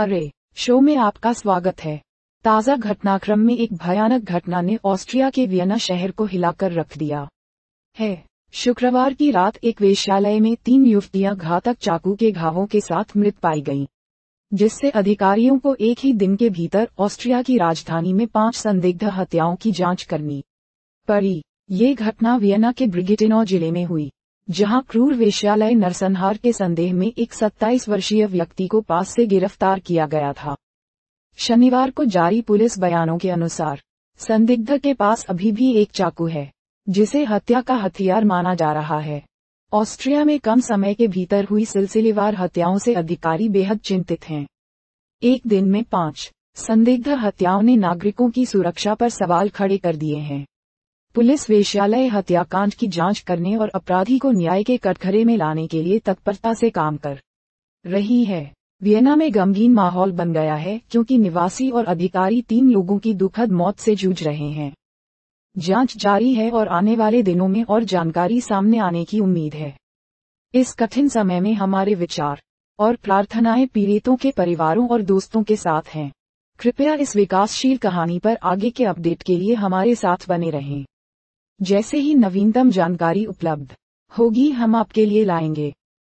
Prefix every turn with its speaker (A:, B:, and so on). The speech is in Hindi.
A: अरे शो में आपका स्वागत है ताज़ा घटनाक्रम में एक भयानक घटना ने ऑस्ट्रिया के वियना शहर को हिलाकर रख दिया है शुक्रवार की रात एक वेश्यालय में तीन युवतियां घातक चाकू के घावों के साथ मृत पाई गईं, जिससे अधिकारियों को एक ही दिन के भीतर ऑस्ट्रिया की राजधानी में पांच संदिग्ध हत्याओं की जांच करनी पड़ी ये घटना वियना के ब्रिगेटिनो जिले में हुई जहां क्रूर वेश्यालय नरसंहार के संदेह में एक 27 वर्षीय व्यक्ति को पास से गिरफ्तार किया गया था शनिवार को जारी पुलिस बयानों के अनुसार संदिग्ध के पास अभी भी एक चाकू है जिसे हत्या का हथियार माना जा रहा है ऑस्ट्रिया में कम समय के भीतर हुई सिलसिलेवार हत्याओं से अधिकारी बेहद चिंतित हैं एक दिन में पांच संदिग्ध हत्याओं ने नागरिकों की सुरक्षा पर सवाल खड़े कर दिए हैं पुलिस वेश्यालय हत्याकांड की जांच करने और अपराधी को न्याय के कटघरे में लाने के लिए तत्परता से काम कर रही है वियना में गमगीन माहौल बन गया है क्योंकि निवासी और अधिकारी तीन लोगों की दुखद मौत से जूझ रहे हैं जांच जारी है और आने वाले दिनों में और जानकारी सामने आने की उम्मीद है इस कठिन समय में हमारे विचार और प्रार्थनाएं पीड़ितों के परिवारों और दोस्तों के साथ हैं कृपया इस विकासशील कहानी पर आगे के अपडेट के लिए हमारे साथ बने रहें जैसे ही नवीनतम जानकारी उपलब्ध होगी हम आपके लिए लाएंगे